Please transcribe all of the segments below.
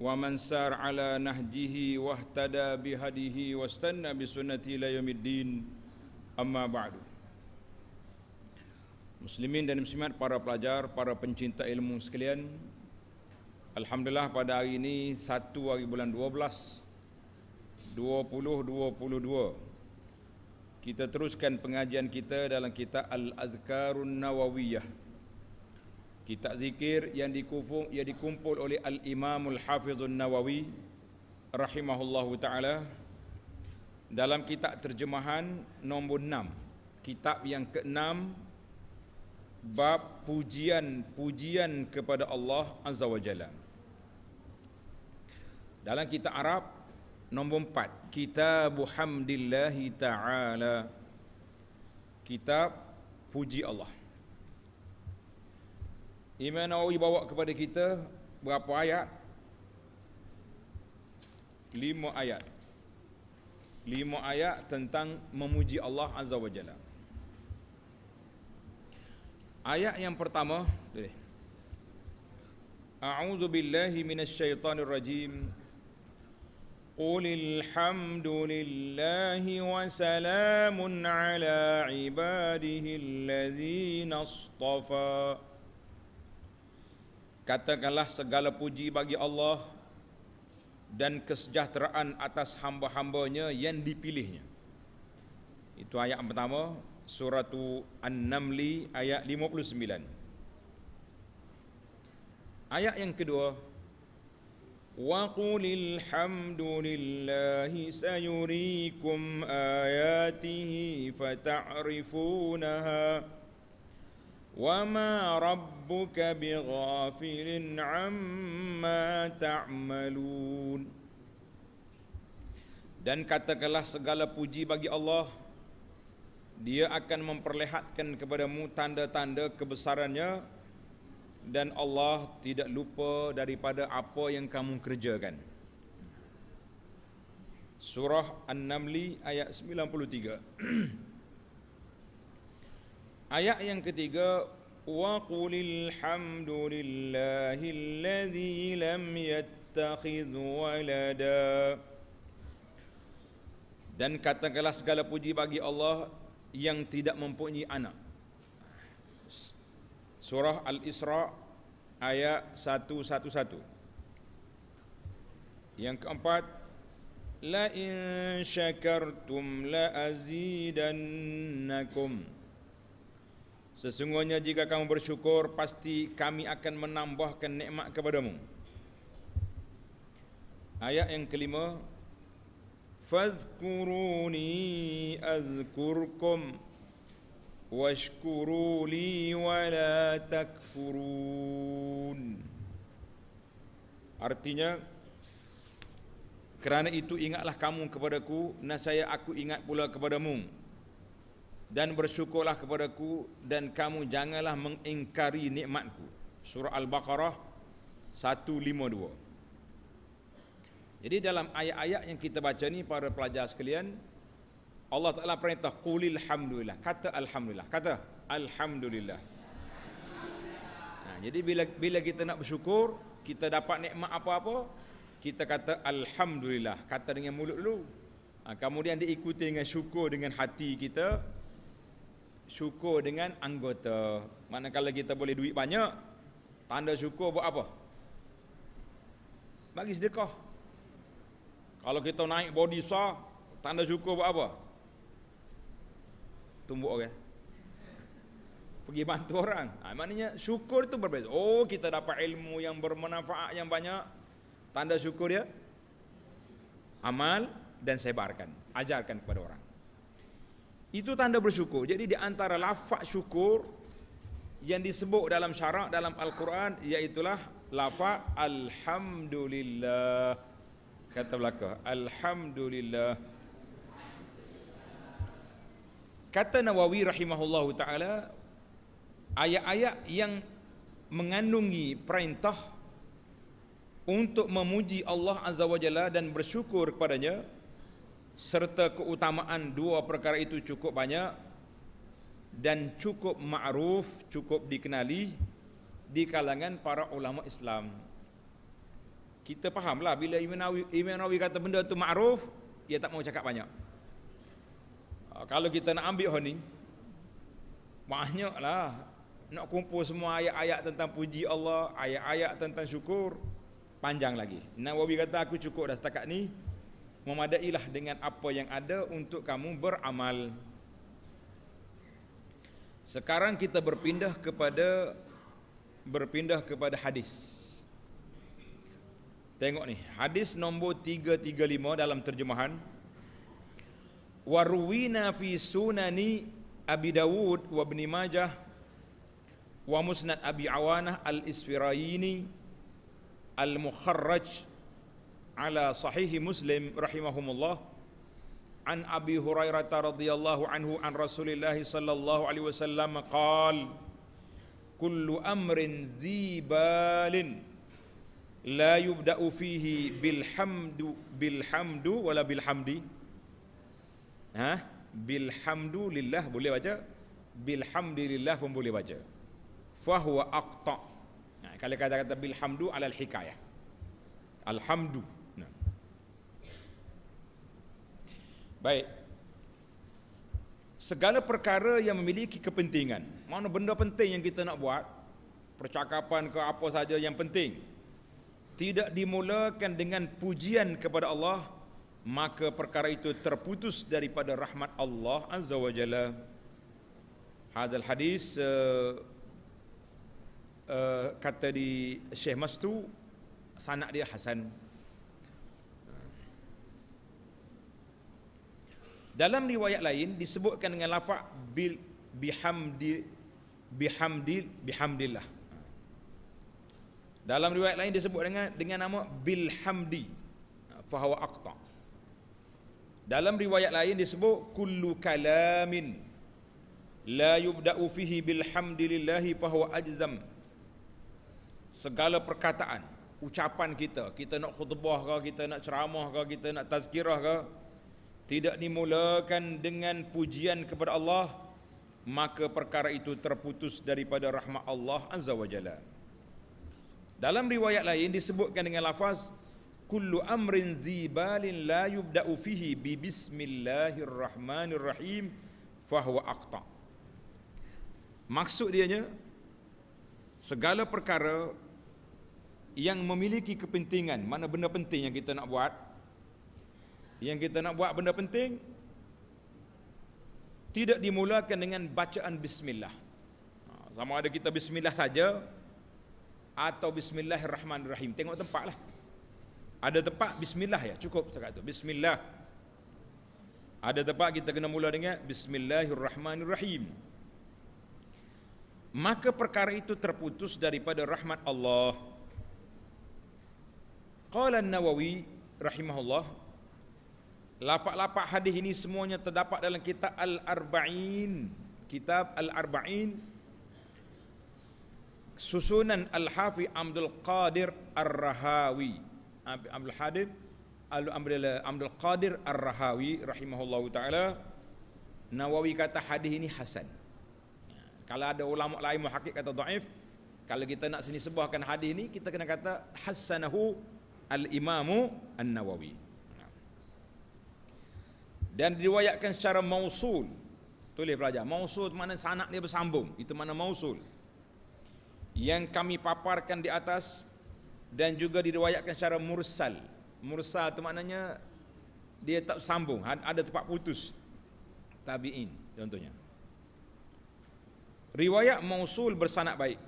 ومن سار على نهجه واهتدى بهديه واستنى بسنته الى يوم الدين اما بعد Muslimin dan muslimat, para pelajar, para pencinta ilmu sekalian Alhamdulillah pada hari ini, satu hari bulan 12 2022 Kita teruskan pengajian kita dalam kitab Al-Azkarun Nawawiyah kitab zikir yang dikumpul yang dikumpul oleh al Imamul al nawawi rahimahullahu taala dalam kitab terjemahan nombor 6 kitab yang ke-6 bab pujian-pujian kepada Allah azza wajalla dalam kitab arab nombor 4 kitab hamdillah taala kitab puji Allah Imam Nawawi bawa kepada kita berapa ayat? Lima ayat. Lima ayat tentang memuji Allah Azza wa Jalla. Ayat yang pertama, tulis. أعوذ بالله من الشيطان الرجيم قل hamdulillahi wa salamun 'ala عباده الذين اصطفى Katakanlah segala puji bagi Allah dan kesejahteraan atas hamba-hambanya yang dipilihnya. Itu ayat pertama surah An-Namli ayat 59. Ayat yang kedua Wa qulil hamdulillahi sayurikum ayatihi fata'rifunaha وما ربك بغافل عما تعملون Dan katakanlah segala puji bagi Allah Dia akan memperlihatkan kepadamu tanda-tanda kebesarannya Dan Allah tidak lupa daripada apa yang kamu kerjakan Surah An-Namli ayat 93 Ayat yang ketiga وَقُلِ الْحَمْدُ لِلَّهِ الَّذِي لَمْ يَتَّخِذْ وَلَدَا Dan katakanlah segala puji bagi Allah yang tidak mempunyai anak. Surah Al-Isra ayat 111. Yang keempat, لَإِنْ شَكَرْتُمْ la azidannakum. Sesungguhnya jika kamu bersyukur pasti kami akan menambahkan nikmat kepadamu. Ayat yang kelima Fazkuruni azkurkum washkuruli wa la takfurun Artinya kerana itu ingatlah kamu kepadaku nasaya aku ingat pula kepadamu dan bersyukurlah kepadaku dan kamu janganlah mengingkari nikmatku. Surah Al-Baqarah 152. Jadi dalam ayat-ayat yang kita baca ni para pelajar sekalian, Allah Taala perintah qulil hamdulillah. Kata alhamdulillah. Kata alhamdulillah. Nah, jadi bila bila kita nak bersyukur, kita dapat nikmat apa-apa, kita kata alhamdulillah. Kata dengan mulut dulu. Ha, kemudian diikuti dengan syukur dengan hati kita, syukur dengan anggota. Manakala kita boleh duit banyak, tanda syukur buat apa? Bagi sedekah. Kalau kita naik body sah, tanda syukur buat apa? Tumbuk orang. Pergi bantu orang. Ha, maknanya syukur itu berbeza. Oh, kita dapat ilmu yang bermanfaat yang banyak. Tanda syukur dia? Amal dan sebarkan. Ajarkan kepada orang. Itu tanda bersyukur. Jadi di antara lafaz syukur yang disebut dalam syarak dalam Al-Quran iaitulah lafaz alhamdulillah. Kata belaka, alhamdulillah. Kata Nawawi rahimahullahu taala ayat-ayat yang mengandungi perintah untuk memuji Allah azza wajalla dan bersyukur kepadanya serta keutamaan dua perkara itu cukup banyak dan cukup ma'ruf, cukup dikenali di kalangan para ulama Islam. Kita fahamlah bila Imam Nawawi, kata benda itu ma'ruf, dia tak mau cakap banyak. Ha, kalau kita nak ambil hari, honi, banyaklah nak kumpul semua ayat-ayat tentang puji Allah, ayat-ayat tentang syukur, panjang lagi. Nawawi kata aku cukup dah setakat ni, memadailah dengan apa yang ada untuk kamu beramal. Sekarang kita berpindah kepada berpindah kepada hadis. Tengok ni, hadis nombor 335 dalam terjemahan. Warwina fi sunani Abi Dawud wa Ibn Majah wa Musnad Abi Awanah al-Isfiraini al-Mukharraj على صحيح مسلم رحمهم الله عن أبي هريرة رضي الله عنه عن رسول الله صلى الله عليه وسلم قال كل أمر ذي بال لا يبدأ فيه بالحمد بالحمد ولا بالحمد ها بالحمد لله boleh baca بالحمد لله pun boleh baca fahuwa aqta nah, kalau kata-kata Baik. Segala perkara yang memiliki kepentingan, mana benda penting yang kita nak buat, percakapan ke apa saja yang penting, tidak dimulakan dengan pujian kepada Allah, maka perkara itu terputus daripada rahmat Allah Azza wa Jalla. Hadal hadis uh, uh, kata di Syekh Mastu, sanak dia Hasan. Dalam riwayat lain disebutkan dengan lafaz bil bihamdi bihamdil bihamdillah. Dalam riwayat lain disebut dengan dengan nama bilhamdi fahuwa aqta. Dalam riwayat lain disebut kullu kalamin la yubda'u fihi bilhamdillahi fahuwa ajzam. Segala perkataan, ucapan kita, kita nak khutbah ke, kita nak ceramah ke, kita nak tazkirah ke, tidak dimulakan dengan pujian kepada Allah maka perkara itu terputus daripada rahmat Allah azza wajalla dalam riwayat lain disebutkan dengan lafaz kullu amrin zibalin la yubda'u fihi bi bismillahirrahmanirrahim fahuwa aqta maksud dianya segala perkara yang memiliki kepentingan mana benda penting yang kita nak buat yang kita nak buat benda penting tidak dimulakan dengan bacaan bismillah. Ha, sama ada kita bismillah saja atau bismillahirrahmanirrahim. Tengok tempatlah. Ada tempat bismillah ya, cukup sekat tu. Bismillah. Ada tempat kita kena mula dengan bismillahirrahmanirrahim. Maka perkara itu terputus daripada rahmat Allah. Qala nawawi rahimahullah Lapak-lapak hadis ini semuanya terdapat dalam kitab Al-Arba'in. Kitab Al-Arba'in susunan Al-Hafi Abdul Qadir Ar-Rahawi. Abdul Hadid abdul Qadir Ar-Rahawi rahimahullahu taala Nawawi kata hadis ini hasan. Ya, kalau ada ulama lain muhakkik kata dhaif, kalau kita nak sini sebuahkan hadis ini kita kena kata hasanahu Al-Imamu An-Nawawi. Al dan diriwayatkan secara mausul tulis pelajar mausul mana sanak dia bersambung itu mana mausul yang kami paparkan di atas dan juga diriwayatkan secara mursal mursal itu maknanya dia tak sambung ha, ada tempat putus tabiin contohnya riwayat mausul bersanak baik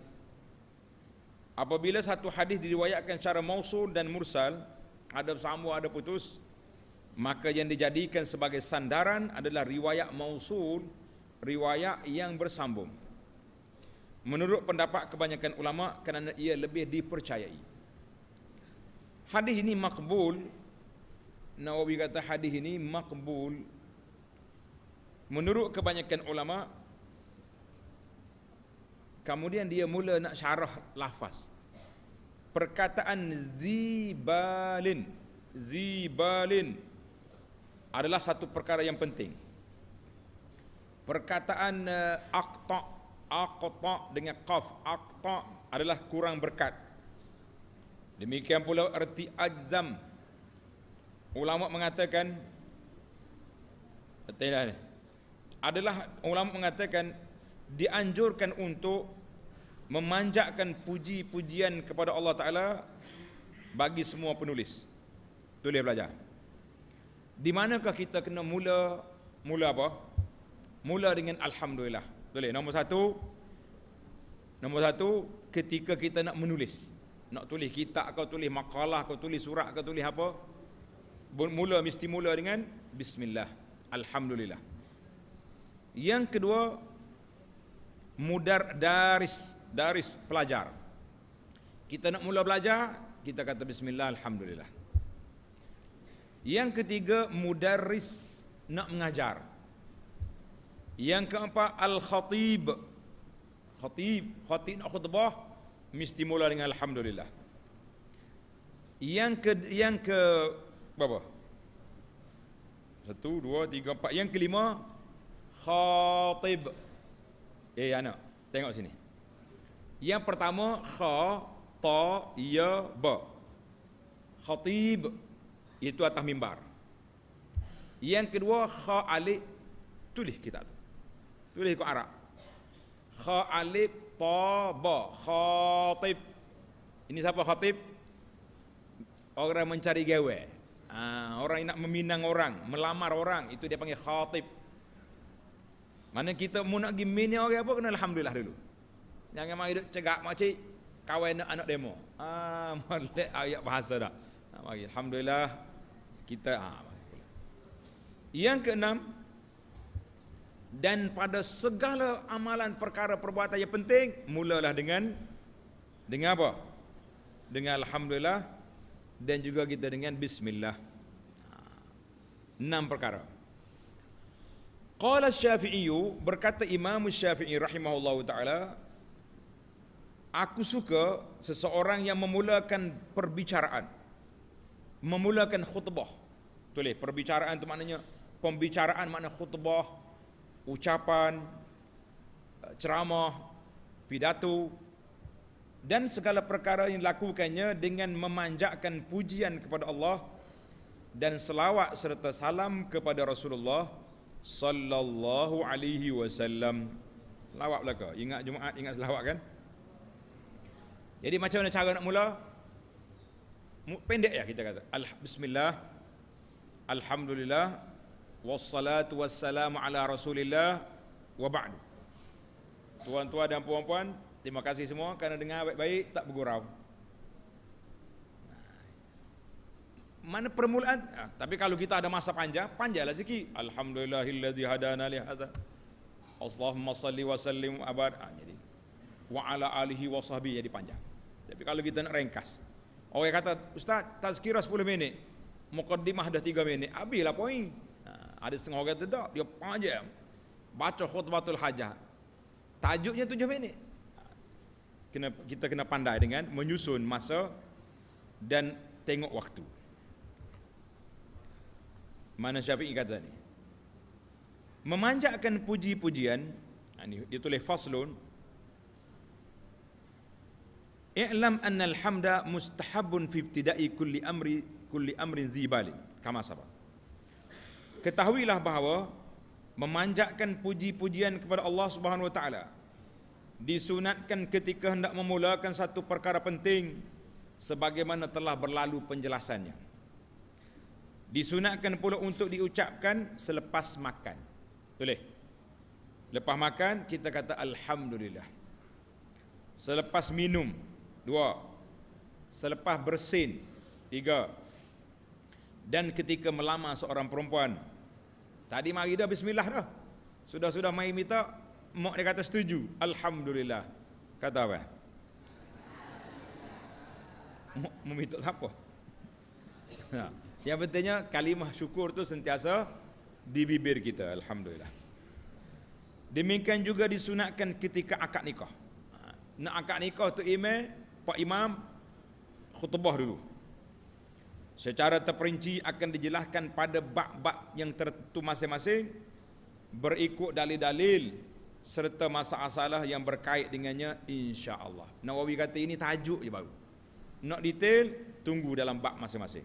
apabila satu hadis diriwayatkan secara mausul dan mursal ada sambung, ada putus maka yang dijadikan sebagai sandaran adalah riwayat mausul riwayat yang bersambung menurut pendapat kebanyakan ulama kerana ia lebih dipercayai hadis ini makbul Nawawi kata hadis ini makbul menurut kebanyakan ulama kemudian dia mula nak syarah lafaz perkataan zibalin zibalin adalah satu perkara yang penting. Perkataan uh, eh, akta akta dengan qaf akta adalah kurang berkat. Demikian pula erti ajzam. Ulama mengatakan betullah ni. Adalah ulama mengatakan dianjurkan untuk memanjakan puji-pujian kepada Allah Taala bagi semua penulis. Tulis belajar. Di manakah kita kena mula mula apa? Mula dengan alhamdulillah. Boleh. Nombor satu Nombor satu ketika kita nak menulis. Nak tulis kitab kau tulis makalah kau tulis surat kau tulis apa? Mula mesti mula dengan bismillah. Alhamdulillah. Yang kedua mudar daris daris pelajar. Kita nak mula belajar, kita kata bismillah alhamdulillah. Yang ketiga mudarris nak mengajar. Yang keempat al khatib. Khatib, khatib nak khutbah mesti mula dengan alhamdulillah. Yang ke yang ke berapa? Satu, dua, tiga, empat. Yang kelima khatib. Eh anak, tengok sini. Yang pertama kha ta ya ba. Khatib itu atas mimbar. Yang kedua kha tulis kita tu. Tulis ikut Arab. Kha alif ta khatib. Ini siapa khatib? Orang mencari gawe. Ha, orang nak meminang orang, melamar orang, itu dia panggil khatib. Mana kita mau nak pergi mini orang apa kena alhamdulillah dulu. Jangan mai duk cegak mak kawan anak demo. Ah, ha, ayat bahasa dah. alhamdulillah kita ha. yang keenam dan pada segala amalan perkara perbuatan yang penting mulalah dengan dengan apa dengan alhamdulillah dan juga kita dengan bismillah ah, enam perkara qala syafi'i berkata imam syafi'i rahimahullahu taala aku suka seseorang yang memulakan perbicaraan memulakan khutbah tulis perbicaraan tu maknanya pembicaraan makna khutbah ucapan eh, ceramah pidato dan segala perkara yang dilakukannya dengan memanjakan pujian kepada Allah dan selawat serta salam kepada Rasulullah sallallahu alaihi wasallam. Lawat belaka. Ingat Jumaat, ingat selawat kan? Jadi macam mana cara nak mula? Pendek ya kita kata. Alhamdulillah. Bismillah. Alhamdulillah Wassalatu wassalamu ala rasulillah Wa ba'du Tuan-tuan dan puan-puan Terima kasih semua kerana dengar baik-baik Tak bergurau Mana permulaan nah, Tapi kalau kita ada masa panjang Panjanglah sikit Alhamdulillahillazi hadana lihazah Allahumma salli wa sallim abad ah, jadi wa ala alihi wa sahbihi jadi panjang. Tapi kalau kita nak ringkas. Orang kata ustaz tazkirah 10 minit mukaddimah dah tiga minit habislah poin ha, ada setengah orang tak dia panjang baca khutbatul hajah tajuknya 7 minit kena kita kena pandai dengan menyusun masa dan tengok waktu mana Syafi'i kata ni memanjakan puji-pujian ini ha, dia tulis faslun i'lam anna alhamda mustahabun fi ibtida'i kulli amri kulli amrin zibalin kama sabar ketahuilah bahawa memanjatkan puji-pujian kepada Allah Subhanahu wa taala disunatkan ketika hendak memulakan satu perkara penting sebagaimana telah berlalu penjelasannya disunatkan pula untuk diucapkan selepas makan boleh lepas makan kita kata alhamdulillah selepas minum dua selepas bersin tiga dan ketika melama seorang perempuan tadi mari dah bismillah dah sudah-sudah mai minta mak dia kata setuju alhamdulillah kata apa mak meminta apa ha. yang pentingnya kalimah syukur tu sentiasa di bibir kita alhamdulillah demikian juga disunatkan ketika akad nikah ha. nak akad nikah tu imam pak imam khutbah dulu secara terperinci akan dijelaskan pada bab-bab yang tertentu masing-masing berikut dalil-dalil serta masalah-masalah yang berkait dengannya insya-Allah. Nawawi kata ini tajuk je baru. Nak detail tunggu dalam bab masing-masing.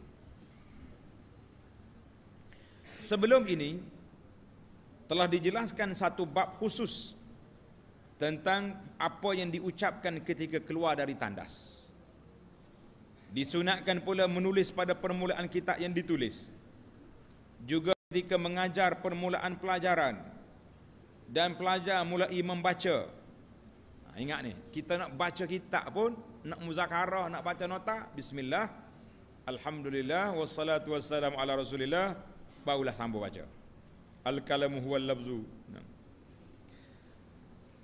Sebelum ini telah dijelaskan satu bab khusus tentang apa yang diucapkan ketika keluar dari tandas. Disunatkan pula menulis pada permulaan kitab yang ditulis. Juga ketika mengajar permulaan pelajaran dan pelajar mulai membaca. Ha, ingat ni, kita nak baca kitab pun, nak muzakarah, nak baca nota, bismillah. Alhamdulillah wassalatu wassalamu ala Rasulillah barulah sambung baca. Al-kalamu huwal labzu.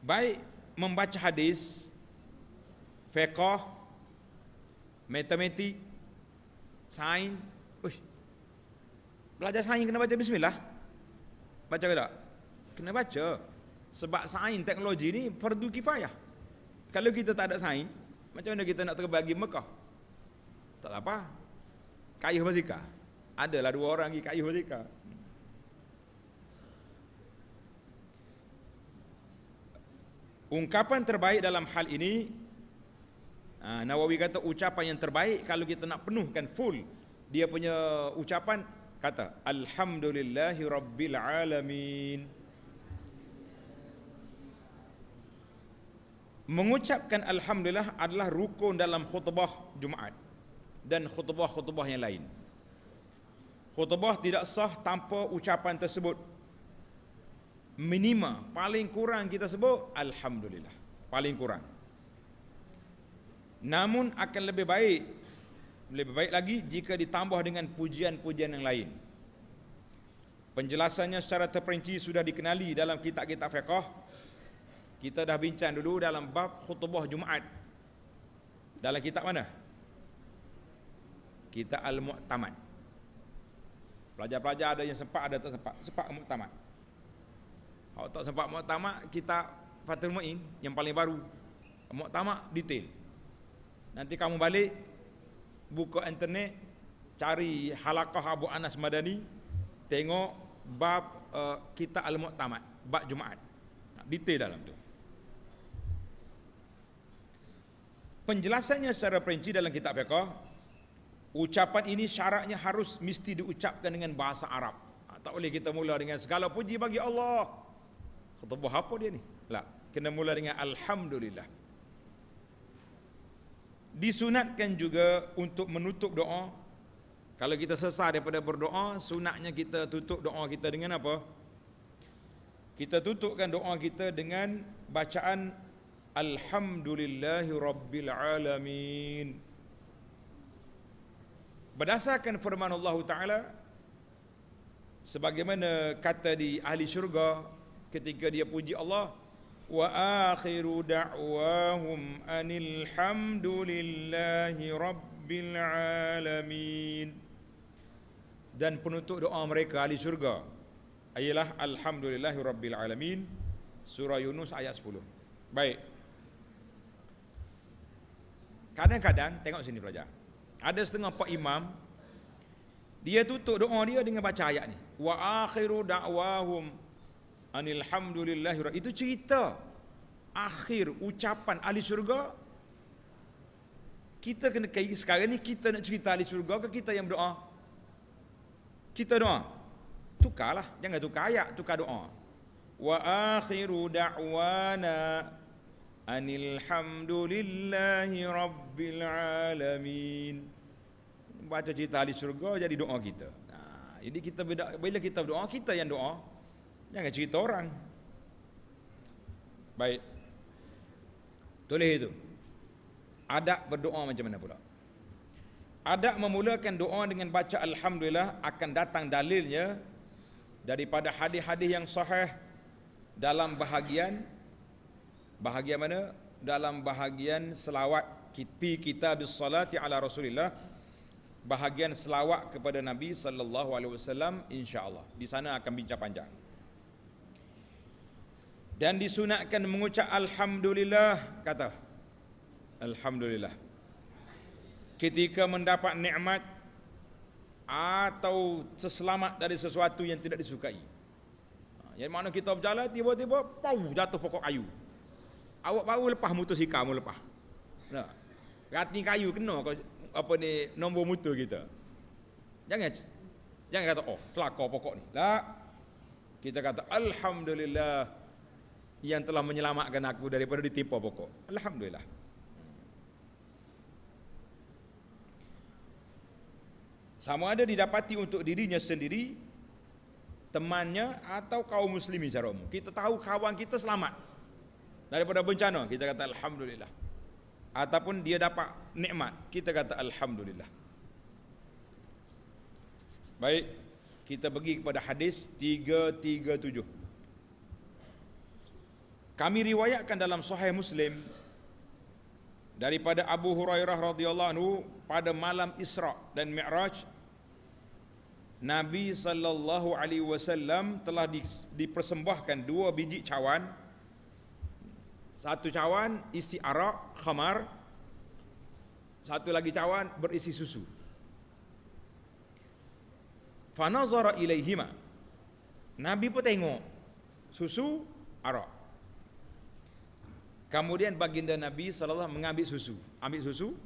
Baik membaca hadis fiqh Matematik Sain Uish. Belajar sain kena baca bismillah Baca ke tak? Kena baca Sebab sain teknologi ni Fardu kifayah Kalau kita tak ada sain Macam mana kita nak terbagi Mekah? Tak apa Kayuh bazika Adalah dua orang lagi kayuh bazika Ungkapan terbaik dalam hal ini Ha, Nawawi kata ucapan yang terbaik kalau kita nak penuhkan full dia punya ucapan kata alhamdulillahi rabbil alamin. Mengucapkan alhamdulillah adalah rukun dalam khutbah Jumaat dan khutbah-khutbah yang lain. Khutbah tidak sah tanpa ucapan tersebut. Minima paling kurang kita sebut alhamdulillah. Paling kurang Namun akan lebih baik lebih baik lagi jika ditambah dengan pujian-pujian yang lain. Penjelasannya secara terperinci sudah dikenali dalam kitab-kitab fiqh. Kita dah bincang dulu dalam bab khutbah Jumaat. Dalam kitab mana? Kitab Al-Mu'tamad. Pelajar-pelajar ada yang sempat ada tak sempat? Sempat Mu'tamad. Kalau tak sempat Mu'tamad, kita Fatul Mu'in yang paling baru. Mu'tamad detail. Nanti kamu balik buka internet cari halakah Abu Anas Madani tengok bab uh, eh, kita al-muqtamad bab Jumaat. Detail dalam tu. Penjelasannya secara perinci dalam kitab fiqh ucapan ini syaratnya harus mesti diucapkan dengan bahasa Arab. Ah, tak boleh kita mula dengan segala puji bagi Allah. Khutbah apa dia ni? Tak lah, kena mula dengan alhamdulillah disunatkan juga untuk menutup doa kalau kita selesai daripada berdoa sunatnya kita tutup doa kita dengan apa kita tutupkan doa kita dengan bacaan alhamdulillahi rabbil alamin berdasarkan firman Allah taala sebagaimana kata di ahli syurga ketika dia puji Allah وآخر دعواهم أن الحمد لله رب العالمين dan penutup doa mereka ahli syurga Ayalah alhamdulillahi rabbil alamin surah yunus ayat 10 baik kadang-kadang tengok sini pelajar ada setengah pak imam dia tutup doa dia dengan baca ayat ni wa akhiru da'wahum Anilhamdulillahi Itu cerita Akhir ucapan ahli syurga Kita kena kaya sekarang ni Kita nak cerita ahli syurga ke kita yang berdoa Kita doa Tukarlah Jangan tukar ayat Tukar doa Wa akhiru da'wana Anilhamdulillahi Rabbil Alamin Baca cerita ahli syurga jadi doa kita Jadi kita bila kita berdoa Kita yang doa Jangan cerita orang. Baik. Tulis itu. Adab berdoa macam mana pula? Adab memulakan doa dengan baca Alhamdulillah akan datang dalilnya daripada hadis-hadis yang sahih dalam bahagian bahagian mana? Dalam bahagian selawat kita kita bersalati ala Rasulillah bahagian selawat kepada Nabi sallallahu alaihi wasallam insyaallah di sana akan bincang panjang dan disunatkan mengucap alhamdulillah kata alhamdulillah ketika mendapat nikmat atau seselamat dari sesuatu yang tidak disukai ha, yang mana kita berjalan tiba-tiba pau jatuh pokok kayu awak baru lepas mutus hikam lepas nah ha, rati kayu kena apa ni nombor mutus kita jangan jangan kata oh kelakar pokok ni lah kita kata alhamdulillah yang telah menyelamatkan aku daripada ditipu pokok. Alhamdulillah. Sama ada didapati untuk dirinya sendiri, temannya atau kaum muslimin secara umum. Kita tahu kawan kita selamat daripada bencana, kita kata alhamdulillah. Ataupun dia dapat nikmat, kita kata alhamdulillah. Baik, kita pergi kepada hadis 337. Kami riwayatkan dalam Sahih Muslim daripada Abu Hurairah radhiyallahu anhu pada malam Isra dan Mi'raj Nabi sallallahu alaihi wasallam telah dipersembahkan dua biji cawan satu cawan isi arak khamar satu lagi cawan berisi susu fa nazara ilaihima nabi pun tengok susu arak Kemudian baginda Nabi SAW mengambil susu. Ambil susu.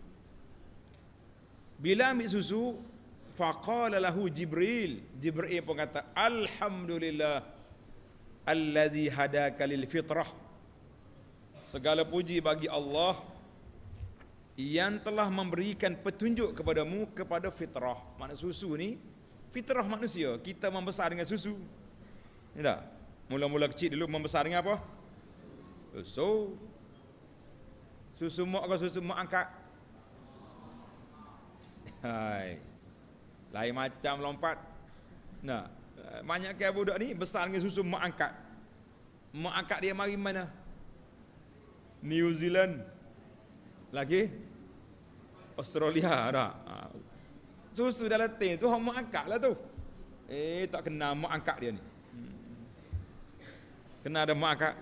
Bila ambil susu, faqala lahu Jibril. Jibril pun kata, Alhamdulillah, alladhi hadaka lil fitrah. Segala puji bagi Allah yang telah memberikan petunjuk kepadamu kepada fitrah. Mana susu ni fitrah manusia. Kita membesar dengan susu. Ya tak? Mula-mula kecil dulu membesar dengan apa? Susu. So, Susu mak ke susu mak angkat? Hai. Lain macam lompat. Nah, banyak ke budak ni besar dengan susu mak angkat. Mak angkat dia mari mana? New Zealand. Lagi? Australia dah. Ha. Susu dah letih tu hok angkat lah tu. Eh tak kenal mak angkat dia ni. Hmm. Kenal ada mak angkat.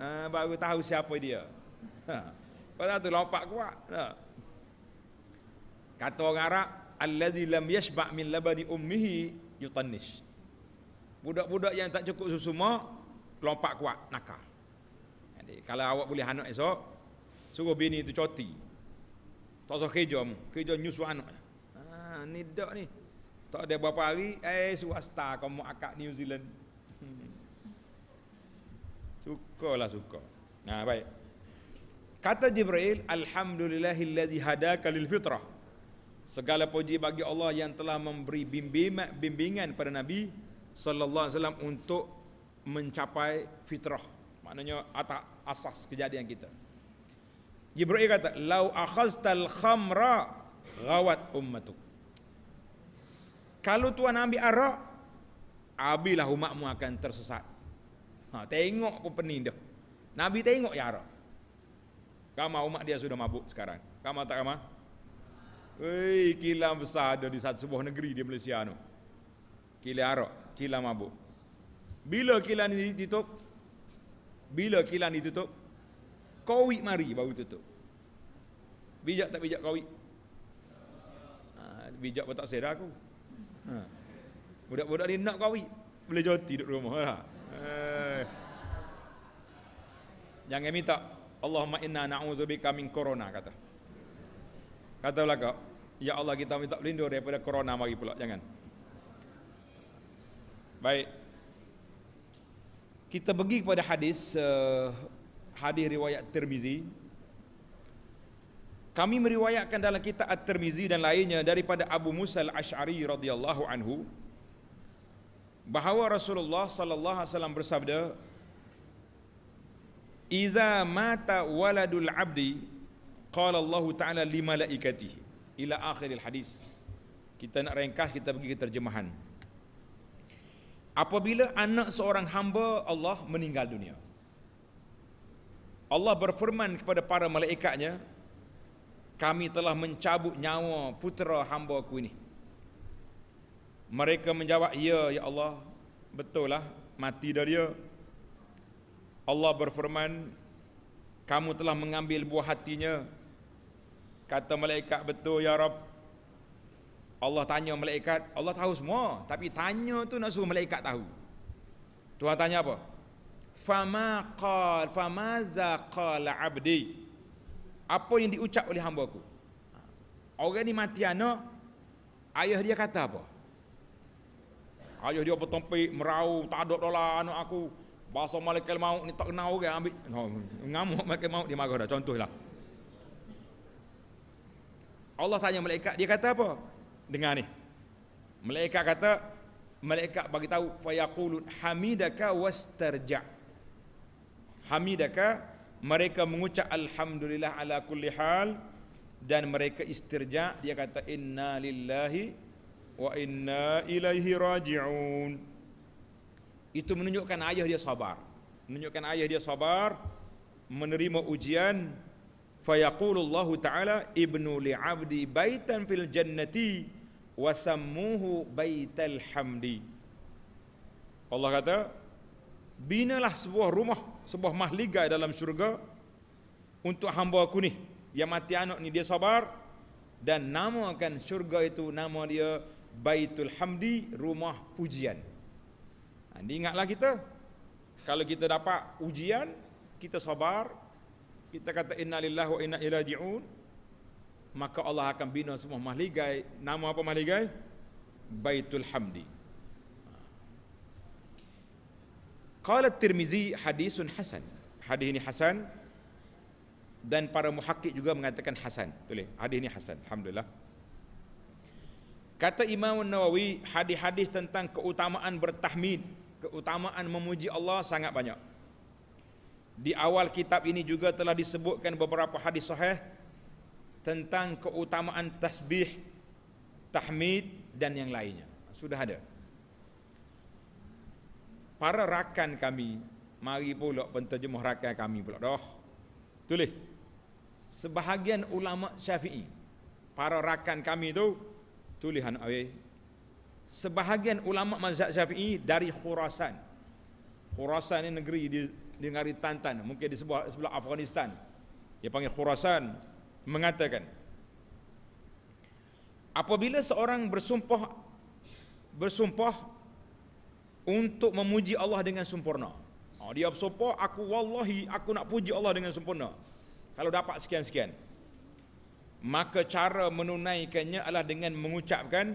Uh, baru tahu siapa dia. Pasal ha. tu lompat kuat. Nah. Kata orang Arab, allazi lam yashba' min labani ummihi yutannish. Budak-budak yang tak cukup susu mak lompat kuat nakal. Jadi kalau awak boleh anak esok suruh bini tu coti. Tak usah kerja mu, kerja nyusu anak. Ha ni dak ni. Tak ada berapa hari eh suruh star kau mak akak New Zealand. Sukalah suka. Nah ha, baik. Kata Jibril, Alhamdulillahilladzi hadaka lil fitrah. Segala puji bagi Allah yang telah memberi bimbingan, bimbingan pada Nabi sallallahu alaihi wasallam untuk mencapai fitrah. Maknanya atas asas kejadian kita. Jibril kata, "Lau akhaztal khamra ghawat ummatuk." Kalau tuan ambil arak, abilah umatmu akan tersesat. Ha, tengok aku pening dah. Nabi tengok ya arak. Ramah umat dia sudah mabuk sekarang. Ramah tak ramah? Wei, kilang besar ada di satu sebuah negeri di Malaysia tu. Kilang arak, kilang mabuk. Bila kilang ini ditutup? Bila kilang ditutup? Covid mari baru tutup. Bijak tak bijak Covid? Ha, bijak pun tak sedar aku. Ha. Budak-budak ni nak Covid. Boleh jauh tidur rumah. Ha. Jangan minta Allahumma inna na'udzubika min corona kata. Kata belaka, ya Allah kita minta pelindung daripada corona mari pula jangan. Baik. Kita pergi kepada hadis uh, hadis riwayat Tirmizi. Kami meriwayatkan dalam kitab At-Tirmizi dan lainnya daripada Abu Musa Al-Asy'ari radhiyallahu anhu bahawa Rasulullah sallallahu alaihi wasallam bersabda, Iza mata waladul abdi Qala Allah Ta'ala li malaikatihi Ila akhiril hadis Kita nak ringkas kita pergi ke terjemahan Apabila anak seorang hamba Allah meninggal dunia Allah berfirman kepada para malaikatnya Kami telah mencabut nyawa putera hamba aku ini Mereka menjawab ya ya Allah betul lah, mati dari. dia Allah berfirman kamu telah mengambil buah hatinya kata malaikat betul ya rab Allah tanya malaikat Allah tahu semua tapi tanya tu nak suruh malaikat tahu Tuhan tanya apa fama qal fama za qala abdi apa yang diucap oleh hamba aku orang ni mati anak ayah dia kata apa ayah dia bertempik merau tak ada dolar anak aku Bahasa malaikat maut ni tak kenal orang ambil no, ngamuk malaikat maut dia marah dah contohlah. Allah tanya malaikat dia kata apa? Dengar ni. Malaikat kata malaikat bagi tahu fa yaqulun hamidaka wastarja. Hamidaka mereka mengucap alhamdulillah ala kulli hal dan mereka istirja dia kata inna lillahi wa inna ilaihi raji'un. Itu menunjukkan ayah dia sabar. Menunjukkan ayah dia sabar menerima ujian fayaqulullahu taala ibnu li abdi baitan fil jannati wa sammuhu baital hamdi. Allah kata binalah sebuah rumah sebuah mahligai dalam syurga untuk hamba aku ni yang mati anak ni dia sabar dan namakan syurga itu nama dia Baitul Hamdi rumah pujian jadi ha, ingatlah kita kalau kita dapat ujian kita sabar kita kata innalillahi wa inna ilaihi raji'un maka Allah akan bina semua mahligai nama apa mahligai Baitul Hamdi ha. Qala Tirmizi hadisun hasan hadis ini hasan dan para muhakkik juga mengatakan hasan tulis hadis ini hasan alhamdulillah Kata Imam Nawawi hadis-hadis tentang keutamaan bertahmid, keutamaan memuji Allah sangat banyak. Di awal kitab ini juga telah disebutkan beberapa hadis sahih tentang keutamaan tasbih, tahmid dan yang lainnya. Sudah ada. Para rakan kami, mari pula penterjemah rakan kami pula dah. Tulis. Sebahagian ulama Syafi'i, para rakan kami tu tulihan ayat sebahagian ulama mazhab syafi'i dari khurasan khurasan ini negeri di negeri tantan mungkin di sebelah, sebelah afghanistan dia panggil khurasan mengatakan apabila seorang bersumpah bersumpah untuk memuji Allah dengan sempurna ha, dia bersumpah aku wallahi aku nak puji Allah dengan sempurna kalau dapat sekian-sekian maka cara menunaikannya adalah dengan mengucapkan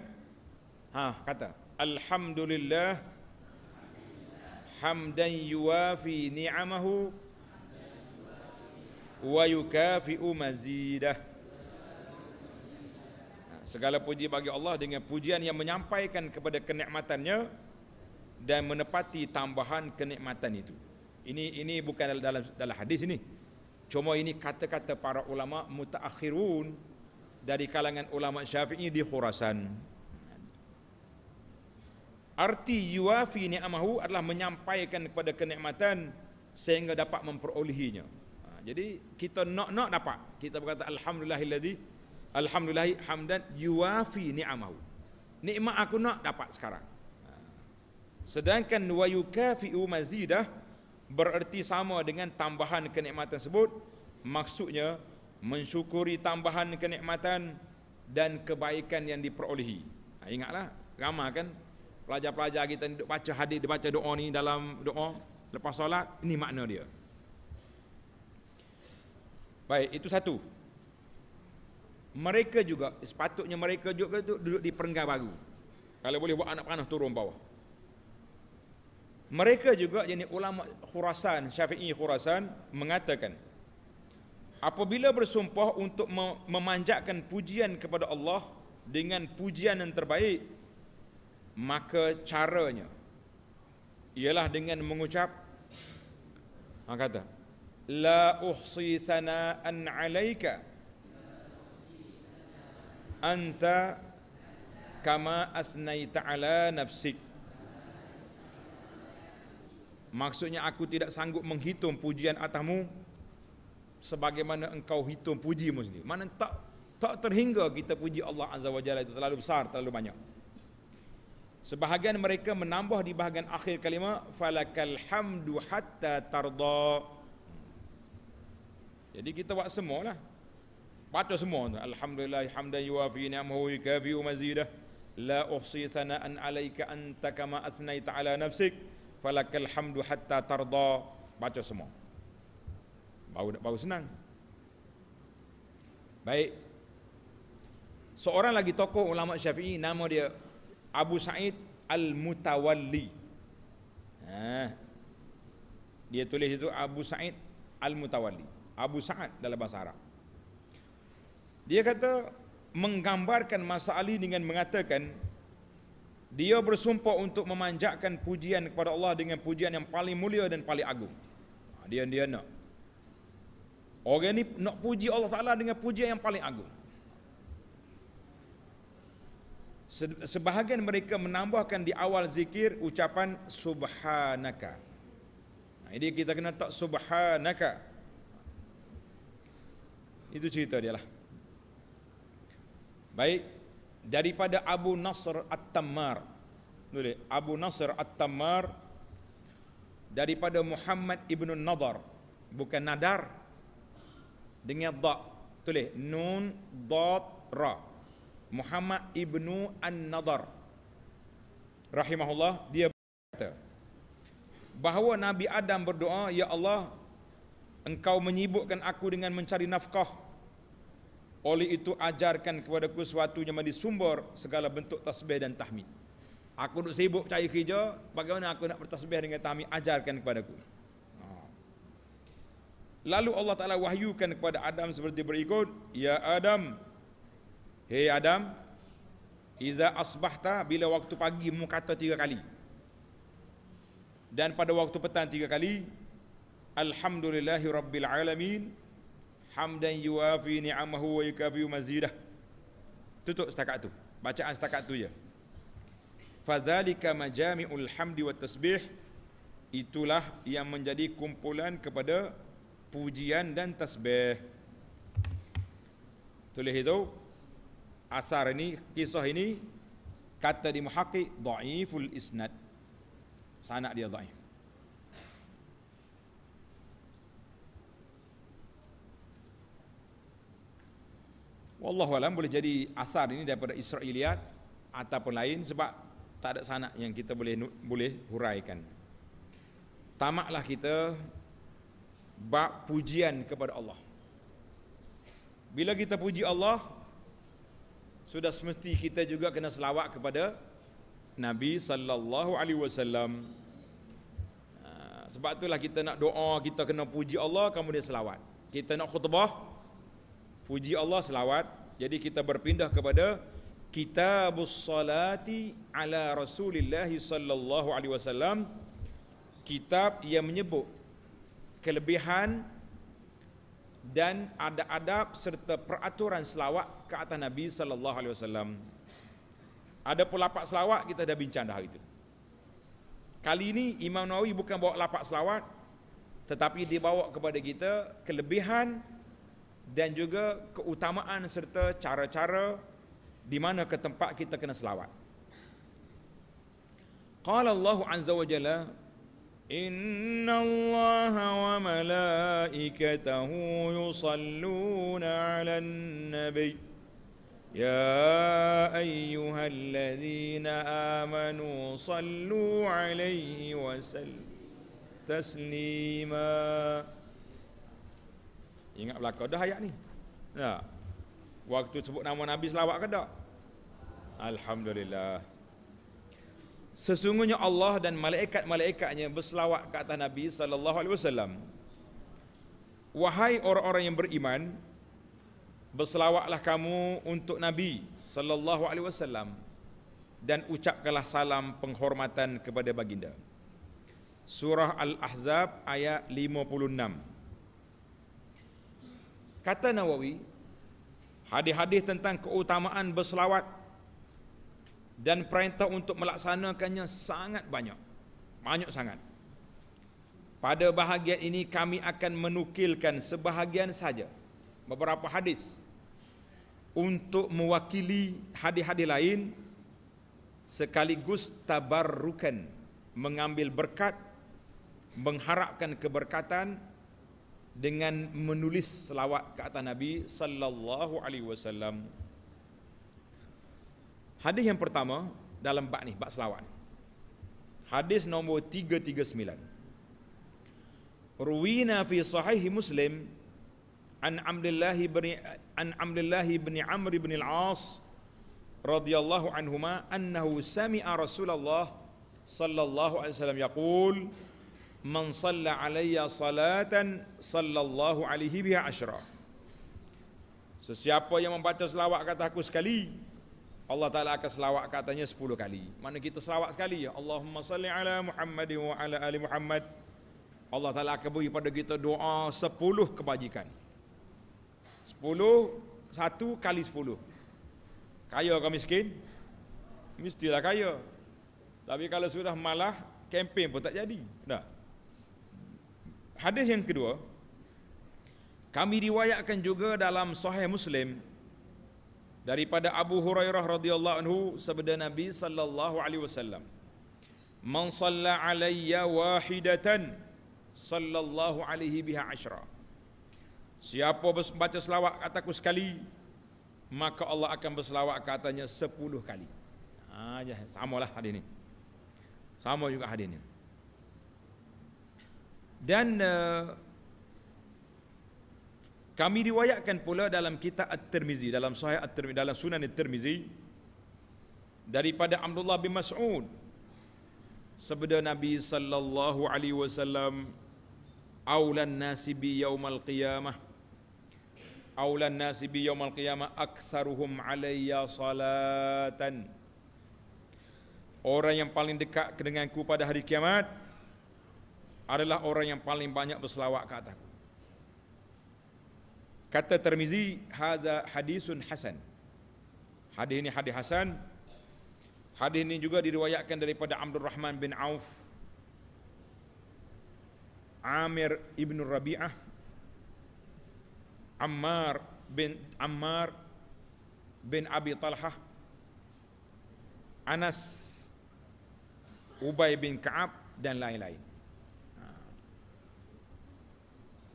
ha kata alhamdulillah hamdan yuafi ni'amahu wa yukafi'u mazidah ha, segala puji bagi Allah dengan pujian yang menyampaikan kepada kenikmatannya dan menepati tambahan kenikmatan itu ini ini bukan dalam dalam hadis ini Cuma ini kata-kata para ulama mutaakhirun dari kalangan ulama Syafi'i di Khurasan. Arti yuafi ni'amahu adalah menyampaikan kepada kenikmatan sehingga dapat memperolehinya. Ha, jadi kita nak-nak dapat. Kita berkata alhamdulillahilladzi alhamdulillah hamdan yuafi ni'amahu. Nikmat aku nak dapat sekarang. Ha. Sedangkan wa yukafi'u mazidah bererti sama dengan tambahan kenikmatan tersebut, maksudnya mensyukuri tambahan kenikmatan dan kebaikan yang diperolehi ha, ingatlah ramah kan pelajar-pelajar kita duduk baca hadis dia baca doa ni dalam doa lepas solat ini makna dia baik itu satu mereka juga sepatutnya mereka juga duduk di perenggan baru kalau boleh buat anak panah turun bawah mereka juga jadi ulama Khurasan, Syafi'i Khurasan mengatakan apabila bersumpah untuk memanjatkan pujian kepada Allah dengan pujian yang terbaik maka caranya ialah dengan mengucap ha kata la uhsi thana'an 'alaika anta kama athnaita 'ala nafsik Maksudnya aku tidak sanggup menghitung pujian atamu sebagaimana engkau hitung puji mu sendiri. Mana tak tak terhingga kita puji Allah Azza wa Jalla itu terlalu besar, terlalu banyak. Sebahagian mereka menambah di bahagian akhir kalimah falakal hamdu hatta tarda. Jadi kita buat semualah. Baca semua tu. Alhamdulillah hamdan yuwafi ni'amahu wa yukafi mazidah. La uhsi thana'an 'alaika anta kama asnaita 'ala nafsik falakal hamdu hatta tarda baca semua baru nak baru senang baik seorang lagi tokoh ulama syafi'i nama dia Abu Sa'id Al-Mutawalli ha. dia tulis itu Abu Sa'id Al-Mutawalli Abu Sa'ad dalam bahasa Arab dia kata menggambarkan masalah ini dengan mengatakan dia bersumpah untuk memanjakan pujian kepada Allah dengan pujian yang paling mulia dan paling agung. Ha, dia dia nak. Orang ni nak puji Allah Taala dengan pujian yang paling agung. Sebahagian mereka menambahkan di awal zikir ucapan subhanaka. Nah, ha, ini kita kena tak subhanaka. Itu cerita dia lah. Baik, daripada Abu Nasr At-Tammar. Boleh Abu Nasr At-Tammar daripada Muhammad ibnu Nadar bukan Nadar dengan da tulis nun dad ra Muhammad ibnu An-Nadar rahimahullah dia berkata bahawa Nabi Adam berdoa ya Allah engkau menyibukkan aku dengan mencari nafkah oleh itu ajarkan kepada ku sesuatu yang menjadi sumber segala bentuk tasbih dan tahmid. Aku duk sibuk cari kerja, bagaimana aku nak bertasbih dengan tahmid? Ajarkan kepada ku. Ha. Lalu Allah Ta'ala wahyukan kepada Adam seperti berikut. Ya Adam. Hei Adam. Iza asbahta bila waktu pagi mu kata tiga kali. Dan pada waktu petang tiga kali. Alhamdulillahi Alamin hamdan yuafi ni'amahu wa yukafi mazidah. Tutup setakat tu. Bacaan setakat tu ya. Fadzalika majami'ul hamdi wat tasbih itulah yang menjadi kumpulan kepada pujian dan tasbih. Tulis itu asar ini kisah ini kata di muhaqqiq dhaiful isnad. Sanad dia dhaif. Alam boleh jadi asar ini daripada Israeliat ataupun lain sebab tak ada sanak yang kita boleh boleh huraikan. Tamaklah kita bab pujian kepada Allah. Bila kita puji Allah, sudah semesti kita juga kena selawat kepada Nabi sallallahu alaihi wasallam. Ah, sebab itulah kita nak doa, kita kena puji Allah, kemudian selawat. Kita nak khutbah, puji Allah selawat jadi kita berpindah kepada kitabus salati ala rasulillah sallallahu alaihi wasallam kitab yang menyebut kelebihan dan ada adab serta peraturan selawat ke atas Nabi sallallahu alaihi wasallam. Ada pun lapak selawat kita dah bincang dah hari itu. Kali ini Imam Nawawi bukan bawa lapak selawat tetapi dia bawa kepada kita kelebihan dan juga keutamaan serta cara-cara di mana ke tempat kita kena selawat. Qala Allah Azza wa Jalla Inna Allah wa malaikatahu yusalluna ala nabi Ya ayyuhalladhina amanu sallu alaihi wa sallu taslimah Ingat belaka dah ayat ni. Ya. Waktu sebut nama Nabi selawat ke tak? Alhamdulillah. Sesungguhnya Allah dan malaikat-malaikatnya berselawat ke atas Nabi sallallahu alaihi wasallam. Wahai orang-orang yang beriman, berselawatlah kamu untuk Nabi sallallahu alaihi wasallam dan ucapkanlah salam penghormatan kepada baginda. Surah Al-Ahzab ayat 56. Kata Nawawi, hadis-hadis tentang keutamaan berselawat dan perintah untuk melaksanakannya sangat banyak. Banyak sangat. Pada bahagian ini kami akan menukilkan sebahagian saja beberapa hadis untuk mewakili hadis-hadis lain sekaligus tabarrukan mengambil berkat mengharapkan keberkatan dengan menulis selawat ke atas Nabi sallallahu alaihi wasallam. Hadis yang pertama dalam bab ni, bab selawat. Ni. Hadis nombor 339. Ruwina fi sahih Muslim an Abdullah bin an Abdullah bin Amr bin Al-As radhiyallahu anhuma annahu sami'a Rasulullah sallallahu alaihi wasallam yaqul man salla alayya salatan sallallahu alaihi biha ashra sesiapa yang membaca selawat kata aku sekali Allah Ta'ala akan selawat katanya sepuluh kali mana kita selawat sekali ya Allahumma salli ala Muhammad wa ala ali Muhammad Allah Ta'ala akan beri pada kita doa sepuluh kebajikan Sepuluh satu kali sepuluh. kaya kau miskin mestilah kaya tapi kalau sudah malah kempen pun tak jadi dah Hadis yang kedua kami riwayatkan juga dalam Sahih Muslim daripada Abu Hurairah radhiyallahu anhu sabda Nabi sallallahu alaihi wasallam Man salla alayya wahidatan sallallahu alaihi biha ashra Siapa membaca selawat kataku sekali maka Allah akan berselawat katanya sepuluh kali. Ha, ya, samalah hadis ini. Sama juga hadis ini dan uh, kami riwayatkan pula dalam kitab At-Tirmizi dalam sahih At-Tirmizi dalam Sunan At-Tirmizi daripada Abdullah bin Mas'ud sebeda Nabi sallallahu alaihi wasallam aulan nasi bi yaumil qiyamah aulan nasi bi yaumil qiyamah aktsaruhum alayya salatan orang yang paling dekat dengan ku pada hari kiamat adalah orang yang paling banyak berselawat ke atas aku. Kata Termizi, hadza hadisun hasan. Hadis ini hadis hasan. Hadis ini juga diriwayatkan daripada Abdul Rahman bin Auf. Amir ibn Rabi'ah. Ammar bin Ammar bin Abi Talha. Anas Ubay bin Ka'ab dan lain-lain.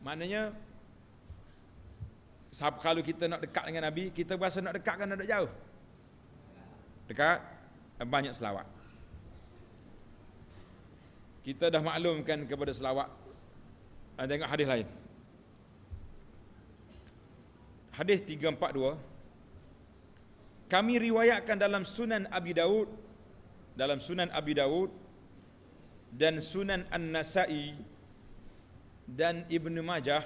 Maknanya sebab kalau kita nak dekat dengan Nabi, kita berasa nak dekat kan ada jauh? Dekat banyak selawat. Kita dah maklumkan kepada selawat. Ah, tengok hadis lain. Hadis 342. Kami riwayatkan dalam Sunan Abi Daud dalam Sunan Abi Daud dan Sunan An-Nasa'i dan Ibnu Majah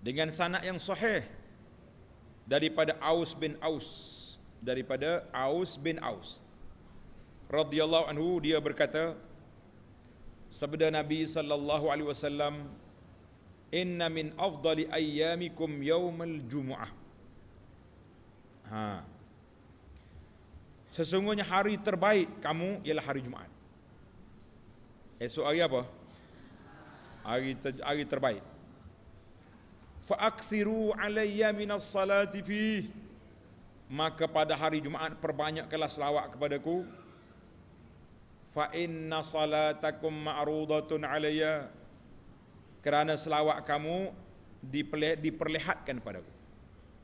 dengan sanak yang sahih daripada Aus bin Aus daripada Aus bin Aus radhiyallahu anhu dia berkata sabda Nabi sallallahu alaihi wasallam inna min afdali ayyamikum yaumal jumuah ha sesungguhnya hari terbaik kamu ialah hari Jumaat esok hari apa hari ter, hari terbaik fa aksiru alayya minas salati fi maka pada hari jumaat perbanyaklah selawat kepadaku fa inna salatakum ma'rudatun alayya kerana selawat kamu diperlihatkan padaku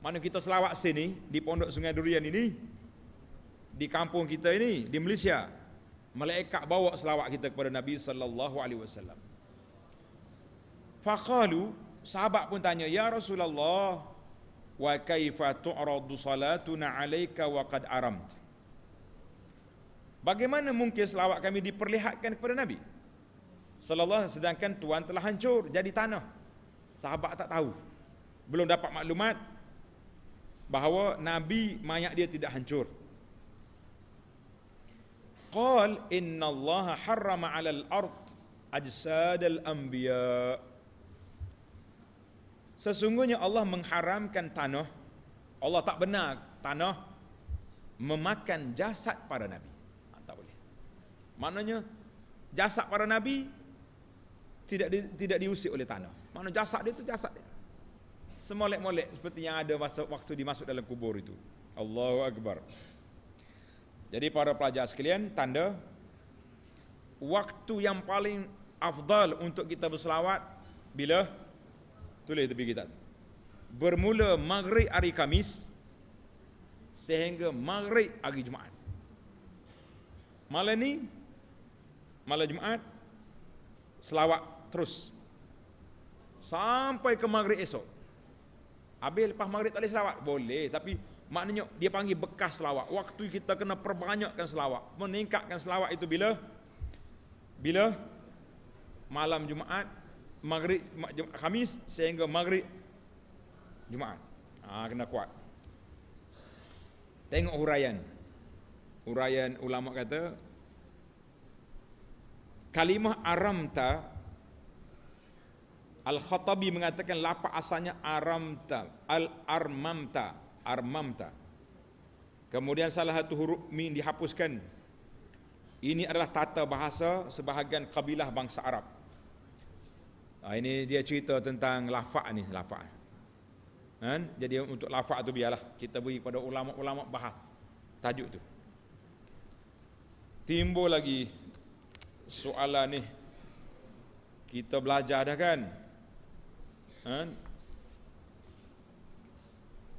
mana kita selawat sini di pondok sungai durian ini di kampung kita ini di Malaysia malaikat bawa selawat kita kepada Nabi sallallahu alaihi wasallam Faqalu sahabat pun tanya ya Rasulullah wa kaifa tu'radu salatuna 'alaika wa qad aramt Bagaimana mungkin selawat kami diperlihatkan kepada Nabi sallallahu sedangkan tuan telah hancur jadi tanah sahabat tak tahu belum dapat maklumat bahawa nabi mayat dia tidak hancur qal inna innallaha harrama 'alal ard ajsadal anbiya' Sesungguhnya Allah mengharamkan tanah. Allah tak benar tanah memakan jasad para nabi. Ha, tak boleh. Maknanya jasad para nabi tidak di, tidak diusik oleh tanah. Maknanya jasad dia itu jasad dia. Semolek-molek seperti yang ada masa waktu dimasuk dalam kubur itu. Allahu akbar. Jadi para pelajar sekalian, tanda waktu yang paling afdal untuk kita berselawat bila tulis tepi kitab bermula maghrib hari Kamis sehingga maghrib hari Jumaat malam ni malam Jumaat selawat terus sampai ke maghrib esok habis lepas maghrib tak boleh selawat boleh tapi maknanya dia panggil bekas selawat waktu kita kena perbanyakkan selawat meningkatkan selawat itu bila bila malam Jumaat Maghrib Khamis sehingga Maghrib Jumaat. Ha, kena kuat. Tengok huraian. Huraian ulama kata kalimah aramta al khatabi mengatakan lapak asalnya aramta, al-armamta, armamta. Kemudian salah satu huruf min dihapuskan. Ini adalah tata bahasa sebahagian kabilah bangsa Arab. Ah, ini dia cerita tentang lafak ni, lafak. Kan? Jadi untuk lafak tu biarlah kita beri pada ulama-ulama bahas tajuk tu. Timbul lagi soalan ni. Kita belajar dah kan? Kan?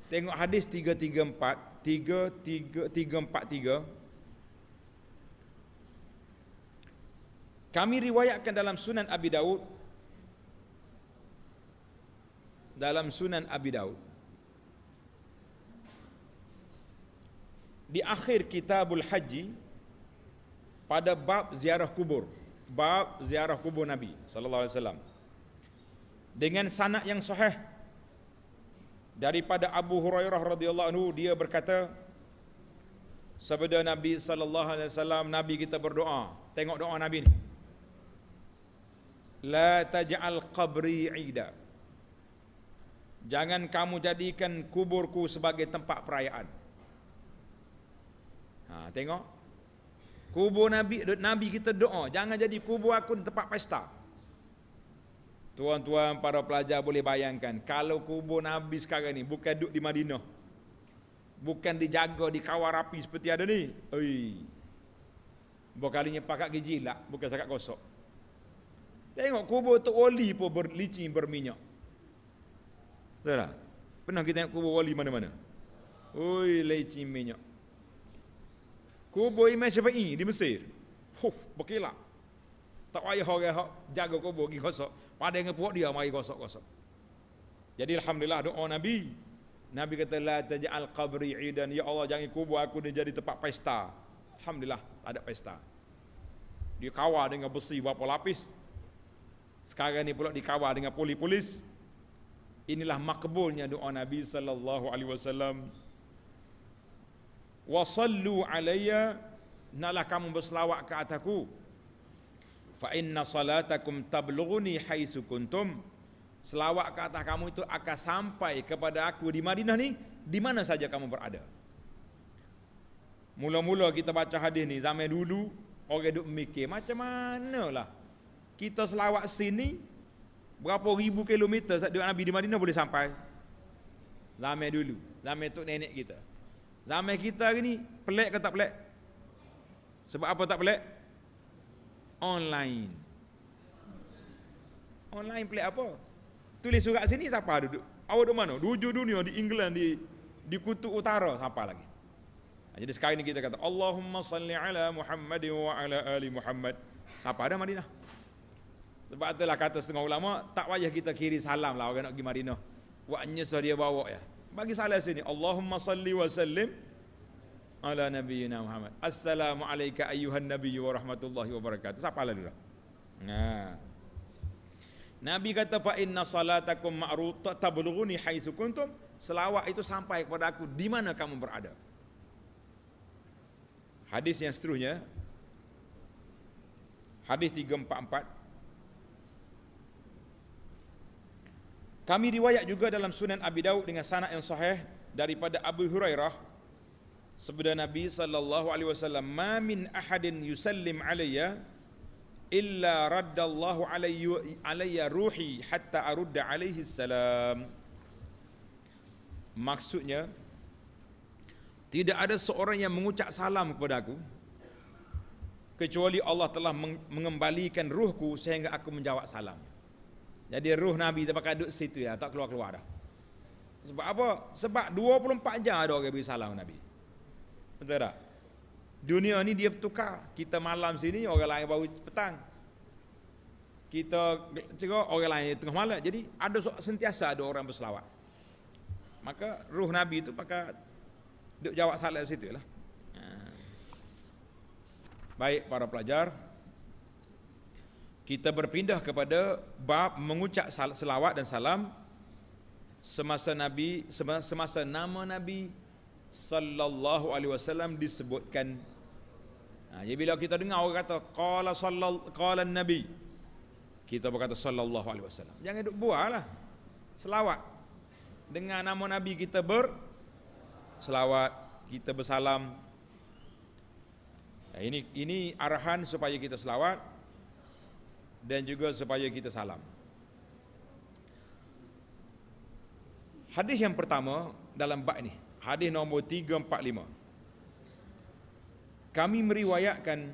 Tengok hadis 334, 33343. Kami riwayatkan dalam Sunan Abi Daud, dalam Sunan Abi Daud. Di akhir Kitabul Haji pada bab ziarah kubur, bab ziarah kubur Nabi sallallahu alaihi wasallam. Dengan sanad yang sahih daripada Abu Hurairah radhiyallahu anhu dia berkata sabda Nabi sallallahu alaihi wasallam Nabi kita berdoa tengok doa Nabi ni la taj'al qabri 'ida Jangan kamu jadikan kuburku sebagai tempat perayaan. Ha, tengok. Kubur Nabi, Nabi kita doa. Jangan jadi kubur aku tempat pesta. Tuan-tuan para pelajar boleh bayangkan. Kalau kubur Nabi sekarang ni bukan duduk di Madinah. Bukan dijaga, dikawal rapi seperti ada ni. Ui. Bukalinya pakat gijilak, bukan sakat kosok. Tengok kubur Tok oli, pun berlicin berminyak. Betul Pernah kita tengok kubur wali mana-mana? Oi, leci minyak. Kubur Imam Syafi'i di Mesir. Huh, berkilap. Tak payah orang hak jaga kubur pergi kosok. Pada dengan puak dia mari kosok-kosok. Jadi alhamdulillah doa Nabi. Nabi kata la taj'al qabri idan ya Allah jangan kubur aku ni jadi tempat pesta. Alhamdulillah tak ada pesta. Dia kawal dengan besi berapa lapis. Sekarang ni pula dikawal dengan poli polis inilah makbulnya doa Nabi sallallahu alaihi wasallam wa sallu alayya nalah kamu berselawat ke atasku fa inna salatakum tablughuni haitsu kuntum selawat ke atas kamu itu akan sampai kepada aku di Madinah ni di mana saja kamu berada mula-mula kita baca hadis ni zaman dulu orang duk mikir macam manalah kita selawat sini Berapa ribu kilometer Sadiq Nabi di Madinah boleh sampai? Lama dulu. lama tok nenek kita. Zaman kita hari ni pelik ke tak pelik? Sebab apa tak pelik? Online. Online pelik apa? Tulis surat sini siapa duduk? Awak duduk mana? Dua dunia di England, di di kutub utara siapa lagi? Ha, jadi sekarang ni kita kata Allahumma salli ala Muhammad wa ala ali Muhammad. Siapa ada Madinah? Sebab itulah kata setengah ulama, tak payah kita kiri salam lah orang nak pergi Madinah. Buatnya sudah dia bawa ya. Bagi salam sini. Allahumma salli wa sallim ala nabiyyina Muhammad. Assalamualaikum ayyuhan nabiy wa rahmatullahi wa barakatuh. Siapa lah dia? Nah. Ha. Nabi kata fa inna salatakum ma'rut tablughuni haitsu kuntum. Selawat itu sampai kepada aku di mana kamu berada. Hadis yang seterusnya Hadis 344 Kami riwayat juga dalam Sunan Abi Dawud dengan sanad yang sahih daripada Abu Hurairah sebeda Nabi sallallahu alaihi wasallam, "Ma min ahadin yusallim alayya illa radda Allahu alayya ruhi hatta arudda alaihi salam." Maksudnya tidak ada seorang yang mengucap salam kepada aku kecuali Allah telah mengembalikan ruhku sehingga aku menjawab salam. Jadi ruh Nabi terpakai duduk situ ya, tak keluar-keluar dah. Sebab apa? Sebab 24 jam ada orang beri salam Nabi. Betul tak? Dunia ni dia bertukar. Kita malam sini, orang lain baru petang. Kita cerok, orang lain tengah malam. Jadi ada sentiasa ada orang berselawat. Maka ruh Nabi itu pakai duduk jawab salam situ lah. Ha. Baik para pelajar, kita berpindah kepada bab mengucap selawat dan salam semasa nabi semasa nama nabi sallallahu alaihi wasallam disebutkan ha, jadi bila kita dengar orang kata qala sallallahu qala nabi kita berkata sallallahu alaihi wasallam jangan duk buahlah selawat dengan nama nabi kita ber selawat kita bersalam ha, ini ini arahan supaya kita selawat dan juga supaya kita salam. Hadis yang pertama dalam bab ini, hadis nombor 345. Kami meriwayatkan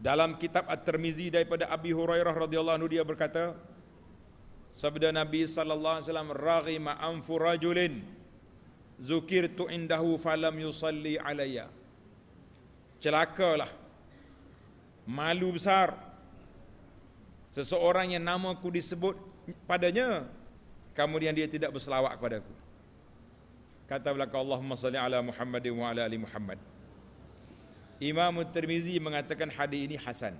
dalam kitab At-Tirmizi daripada Abi Hurairah radhiyallahu anhu dia berkata, sabda Nabi sallallahu alaihi wasallam raghima anfu rajulin zukirtu indahu falam yusalli alayya. Celakalah malu besar Seseorang yang nama ku disebut padanya Kemudian dia tidak berselawat kepada aku Kata belakang Allahumma salli ala Muhammad wa ala Ali Muhammad Imam Tirmizi mengatakan hadis ini Hasan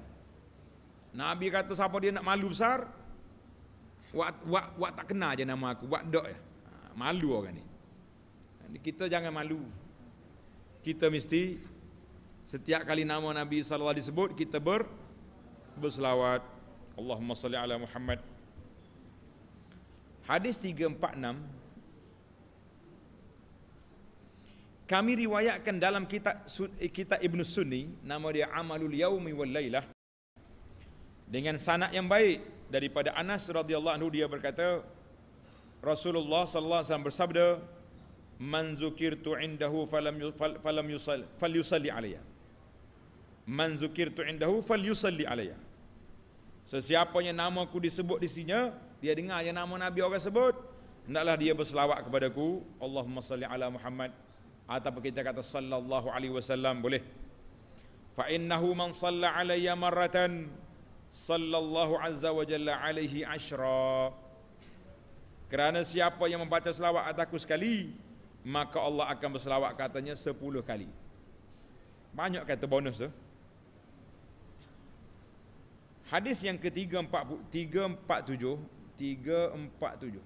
Nabi kata siapa dia nak malu besar Wak, wak, wak tak kenal je nama aku Wak dok ha, Malu orang ni Kita jangan malu Kita mesti Setiap kali nama Nabi SAW disebut Kita ber Berselawat Allahumma salli ala Muhammad Hadis 346 Kami riwayatkan dalam kitab eh, kita Ibn Sunni Nama dia Amalul Yaumi Wal Laylah Dengan sanak yang baik Daripada Anas radhiyallahu anhu dia berkata Rasulullah sallallahu alaihi wasallam bersabda Man zukirtu indahu falam fal, falam yusalli falyusalli alayya Man zukirtu indahu falyusalli alayya Sesiapanya nama aku disebut di sini, dia dengar yang nama Nabi orang sebut. Hendaklah dia berselawat kepadaku. Allahumma salli ala Muhammad. Atau kita kata sallallahu alaihi wasallam boleh. Fa innahu man salla alayya marratan sallallahu azza wa jalla alaihi ashra. Kerana siapa yang membaca selawat ataku sekali, maka Allah akan berselawat katanya sepuluh kali. Banyak kata bonus tu. Eh? Hadis yang ketiga empat empat tiga tujuh tiga empat tujuh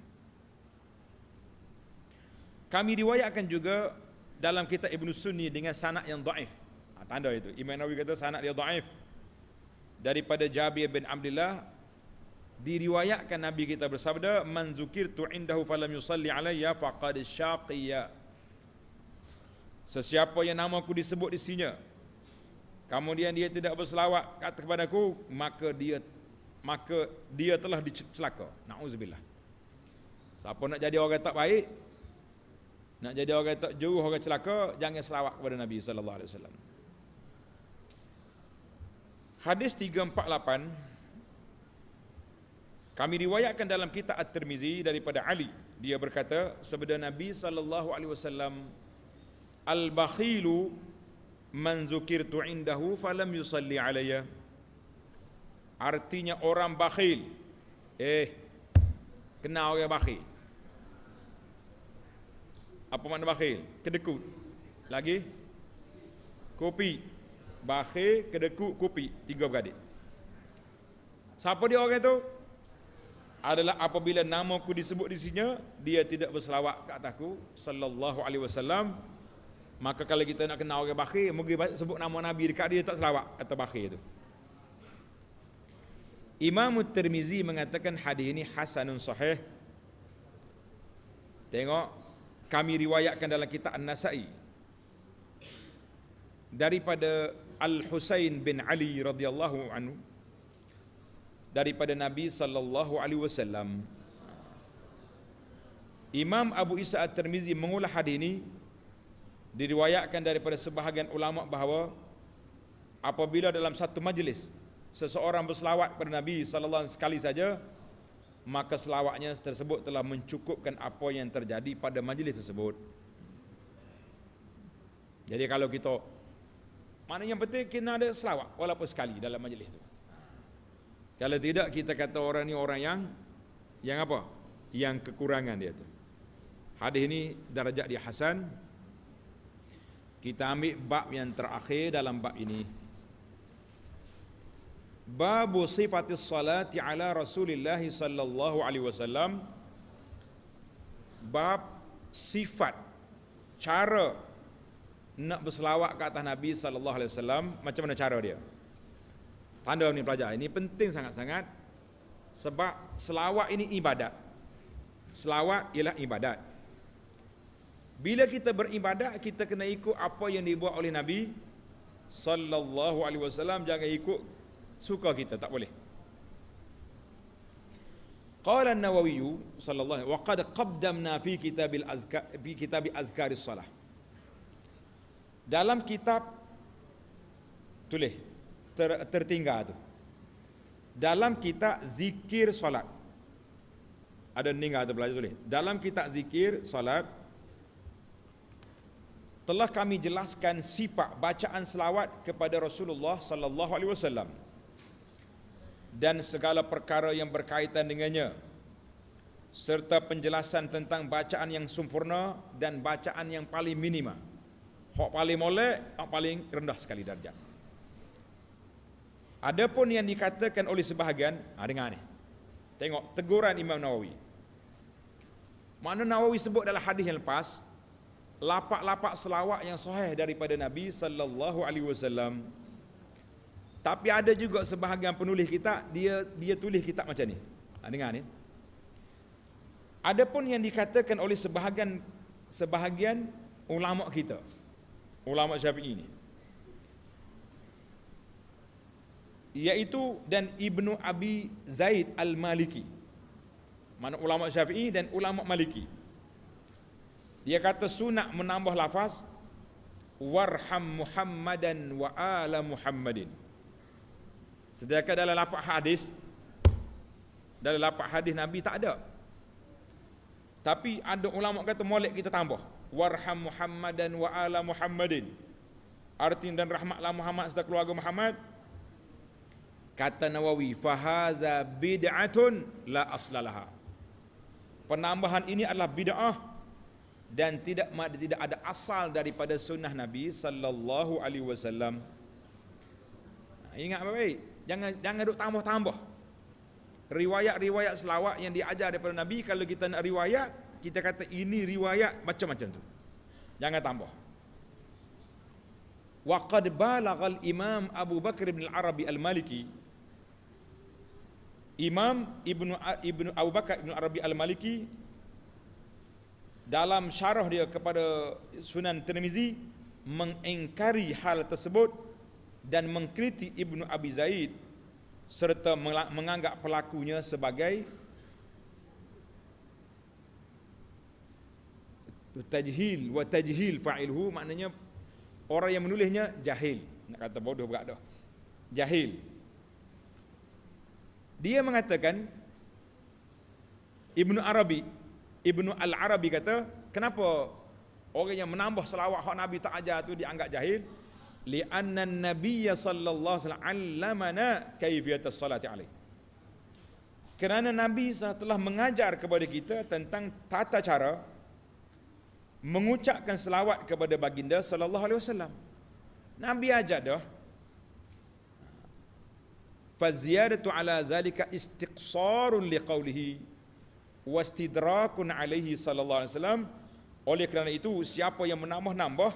Kami riwayatkan juga dalam kitab Ibn Sunni dengan sanak yang daif ha, Tanda itu, Imam Nawawi kata sanak dia daif Daripada Jabir bin Abdullah Diriwayatkan Nabi kita bersabda Man zukir tu falam yusalli alaiya faqad syaqiyya Sesiapa yang nama aku disebut di sini kemudian dia tidak berselawat kata kepada aku maka dia maka dia telah dicelaka nauzubillah siapa nak jadi orang tak baik nak jadi orang tak juruh orang celaka jangan selawat kepada nabi sallallahu alaihi wasallam hadis 348 kami riwayatkan dalam kitab at-tirmizi daripada ali dia berkata sebenarnya nabi saw. al-bakhilu man zukirtu indahu falam yusalli alayya artinya orang bakhil eh kenal orang bakhil apa makna bakhil kedekut lagi kopi bakhil kedekut kopi tiga beradik siapa dia orang itu adalah apabila namaku disebut di sini dia tidak berselawat ke atasku sallallahu alaihi wasallam Maka kalau kita nak kenal orang Bakhir, mungkin sebut nama Nabi dekat dia tak selawat kata Bakhir itu. Imam Tirmizi mengatakan hadis ini hasanun sahih. Tengok kami riwayatkan dalam kitab An-Nasa'i. Daripada Al-Husain bin Ali radhiyallahu anhu daripada Nabi sallallahu alaihi wasallam. Imam Abu Isa At-Tirmizi mengulah hadis ini diriwayatkan daripada sebahagian ulama bahawa apabila dalam satu majlis seseorang berselawat kepada Nabi sallallahu alaihi wasallam sekali saja maka selawatnya tersebut telah mencukupkan apa yang terjadi pada majlis tersebut. Jadi kalau kita mana yang penting kena ada selawat walaupun sekali dalam majlis itu. Kalau tidak kita kata orang ini orang yang yang apa? Yang kekurangan dia tu. Hadis ini darajat dia hasan, kita ambil bab yang terakhir dalam bab ini. Bab sifat salati ala Rasulullah sallallahu alaihi wasallam. Bab sifat cara nak berselawat ke atas Nabi sallallahu alaihi wasallam, macam mana cara dia? Tanda ni pelajar, ini penting sangat-sangat sebab selawat ini ibadat. Selawat ialah ibadat. Bila kita beribadat kita kena ikut apa yang dibuat oleh Nabi sallallahu alaihi wasallam jangan ikut suka kita tak boleh. Qala An-Nawawi sallallahu wa qad qaddamna fi kitabil azka fi kitab azkaris salah. Dalam kitab tulis ter, tertinggal tu. Dalam kitab zikir solat. Ada ninggal ada belajar tulis. Dalam kitab zikir solat telah kami jelaskan sifat bacaan selawat kepada Rasulullah sallallahu alaihi wasallam dan segala perkara yang berkaitan dengannya serta penjelasan tentang bacaan yang sempurna dan bacaan yang paling minima hak paling molek hak paling rendah sekali darjat adapun yang dikatakan oleh sebahagian ha, dengar ni tengok teguran Imam Nawawi mana Nawawi sebut dalam hadis yang lepas lapak-lapak selawat yang sahih daripada Nabi sallallahu alaihi wasallam. Tapi ada juga sebahagian penulis kita dia dia tulis kitab macam ni. Ha, dengar ni. Adapun yang dikatakan oleh sebahagian sebahagian ulama kita. Ulama Syafi'i ni. Iaitu dan Ibnu Abi Zaid Al-Maliki. Mana ulama Syafi'i dan ulama Maliki. Dia kata sunat menambah lafaz warham Muhammadan wa ala Muhammadin. Sedangkan dalam lapak hadis dalam lapak hadis Nabi tak ada. Tapi ada ulama kata molek kita tambah warham Muhammadan wa ala Muhammadin. Artin dan rahmatlah Muhammad serta keluarga Muhammad. Kata Nawawi fahaza bid'atun la aslalaha. Penambahan ini adalah bid'ah dan tidak tidak ada asal daripada sunnah Nabi sallallahu alaihi wasallam. Ha, ingat baik-baik, jangan jangan duk tambah-tambah. Riwayat-riwayat selawat yang diajar daripada Nabi kalau kita nak riwayat, kita kata ini riwayat macam-macam tu. Jangan tambah. Wa qad balagha al-Imam Abu Bakar bin Al-Arabi Al-Maliki Imam Ibnu Ibnu Abu Bakar Ibnu Arabi Al-Maliki dalam syarah dia kepada Sunan Tirmizi mengingkari hal tersebut dan mengkritik Ibnu Abi Zaid serta menganggap pelakunya sebagai tajhil wa tajhil fa'ilhu maknanya orang yang menulisnya jahil nak kata bodoh berat dah jahil dia mengatakan Ibnu Arabi Ibnu Al-Arabi kata, kenapa orang yang menambah selawat hak Nabi tak ajar tu dianggap jahil? Li'anna Nabiya sallallahu alaihi wasallam kayfiyat as-salati alaihi. Kerana Nabi telah mengajar kepada kita tentang tata cara mengucapkan selawat kepada baginda sallallahu alaihi wasallam. Nabi ajar dah. Faziyadatu ala zalika istiqsarun liqaulihi wastidrakun alaihi sallallahu alaihi wasallam oleh kerana itu siapa yang menambah-nambah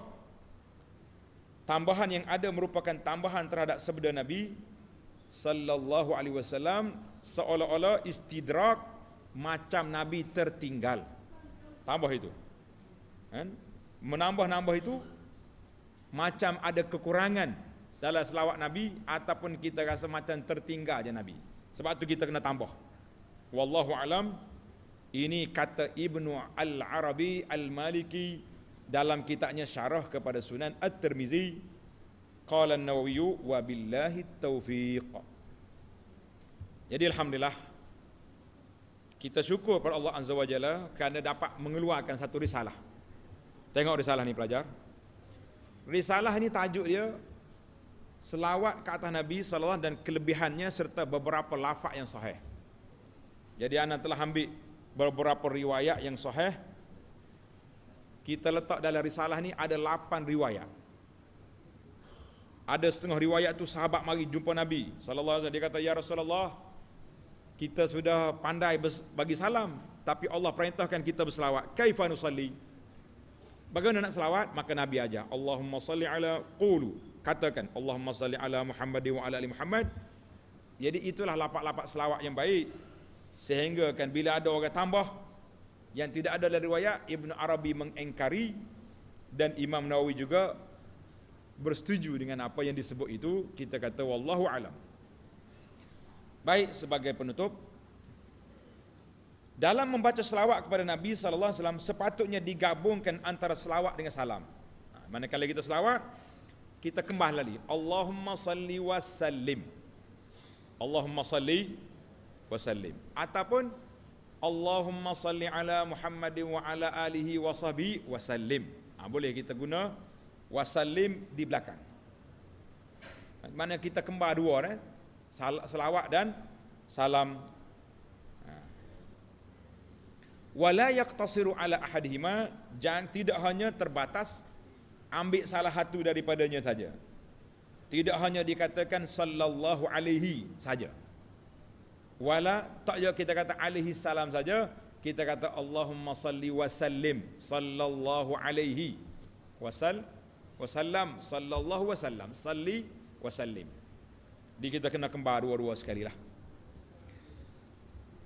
tambahan yang ada merupakan tambahan terhadap sabda nabi sallallahu alaihi wasallam seolah-olah istidrak macam nabi tertinggal tambah itu kan menambah-nambah itu macam ada kekurangan dalam selawat nabi ataupun kita rasa macam tertinggal je nabi sebab tu kita kena tambah wallahu alam ini kata Ibnu Al-Arabi Al-Maliki dalam kitabnya Syarah kepada Sunan At-Tirmizi. Qala An-Nawawi wa billahi Tawfiq. Jadi alhamdulillah kita syukur kepada Allah Azza wa Jalla kerana dapat mengeluarkan satu risalah. Tengok risalah ni pelajar. Risalah ni tajuk dia selawat ke atas Nabi sallallahu alaihi wasallam dan kelebihannya serta beberapa lafaz yang sahih. Jadi anak telah ambil beberapa riwayat yang sahih kita letak dalam risalah ni ada 8 riwayat ada setengah riwayat tu sahabat mari jumpa Nabi sallallahu alaihi wasallam dia kata ya Rasulullah kita sudah pandai bagi salam tapi Allah perintahkan kita berselawat kaifa nusalli bagaimana nak selawat maka Nabi ajar Allahumma salli ala qulu katakan Allahumma salli ala Muhammad wa ala ali Muhammad jadi itulah lapak-lapak selawat yang baik sehingga kan bila ada orang tambah yang tidak ada dalam riwayat Ibn Arabi mengengkari dan Imam Nawawi juga bersetuju dengan apa yang disebut itu kita kata wallahu alam baik sebagai penutup dalam membaca selawat kepada Nabi sallallahu alaihi wasallam sepatutnya digabungkan antara selawat dengan salam ha, manakala kita selawat kita kembali lagi Allahumma salli wa sallim Allahumma salli wasallim ataupun Allahumma salli ala Muhammadin wa ala alihi wa sahbi wasallim ha, boleh kita guna wasallim di belakang mana kita kembar dua eh? Salawat dan salam ha. wala yaqtasiru ala ahadihima jangan tidak hanya terbatas ambil salah satu daripadanya saja tidak hanya dikatakan sallallahu alaihi saja wala tak ya kita kata alaihi salam saja kita kata Allahumma salli wa sallim sallallahu alaihi wasal wasallam sallallahu wasallam salli wa sallim di kita kena kembar dua-dua sekali lah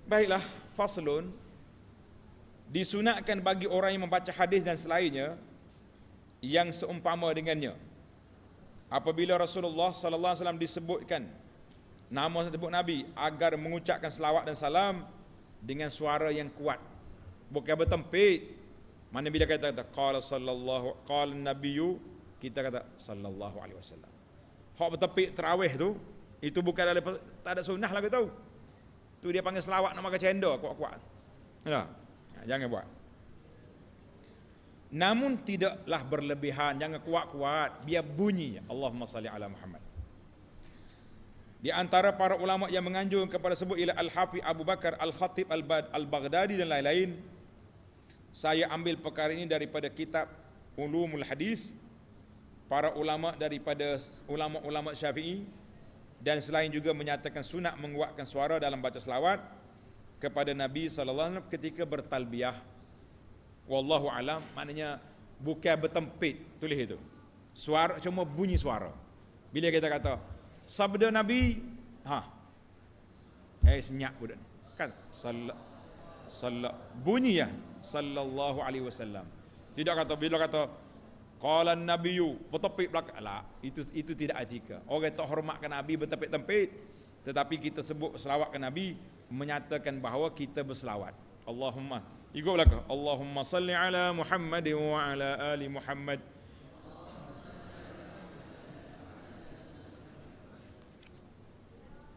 baiklah faslun disunatkan bagi orang yang membaca hadis dan selainnya yang seumpama dengannya apabila Rasulullah sallallahu alaihi wasallam disebutkan nama sebut Nabi agar mengucapkan selawat dan salam dengan suara yang kuat bukan bertempit mana bila kita kata qala sallallahu qala nabiyyu kita kata sallallahu alaihi wasallam hak bertepik tarawih tu itu bukan ada tak ada sunnah lah kita tahu tu dia panggil selawat nama makan cendol kuat-kuat ya jangan buat namun tidaklah berlebihan jangan kuat-kuat biar bunyi Allahumma salli ala Muhammad di antara para ulama yang menganjung kepada sebut ialah Al-Hafi Abu Bakar Al-Khatib Al-Baghdadi dan lain-lain. Saya ambil perkara ini daripada kitab Ulumul Hadis para ulama daripada ulama-ulama Syafi'i dan selain juga menyatakan sunat menguatkan suara dalam baca selawat kepada Nabi sallallahu alaihi wasallam ketika bertalbiyah. Wallahu alam maknanya bukan bertempit tulis itu. Suara cuma bunyi suara. Bila kita kata sabda Nabi ha eh senyap budak kan salat salat bunyi ya sallallahu alaihi wasallam tidak kata bila kata qala nabiyyu bertepik belakang lah itu itu tidak etika orang tak hormatkan nabi bertepik-tepik tetapi kita sebut selawat ke nabi menyatakan bahawa kita berselawat Allahumma ikut belakang Allahumma salli ala Muhammad wa ala ali Muhammad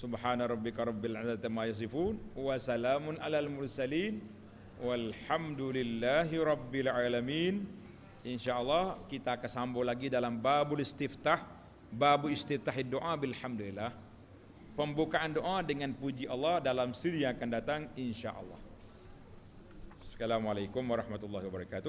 Subhana rabbika rabbil izzati ma yasifun wa salamun alal mursalin walhamdulillahi rabbil alamin. Insyaallah kita akan sambung lagi dalam babul istiftah, babu istiftah doa bilhamdulillah. Pembukaan doa dengan puji Allah dalam siri yang akan datang insyaallah. Assalamualaikum warahmatullahi wabarakatuh.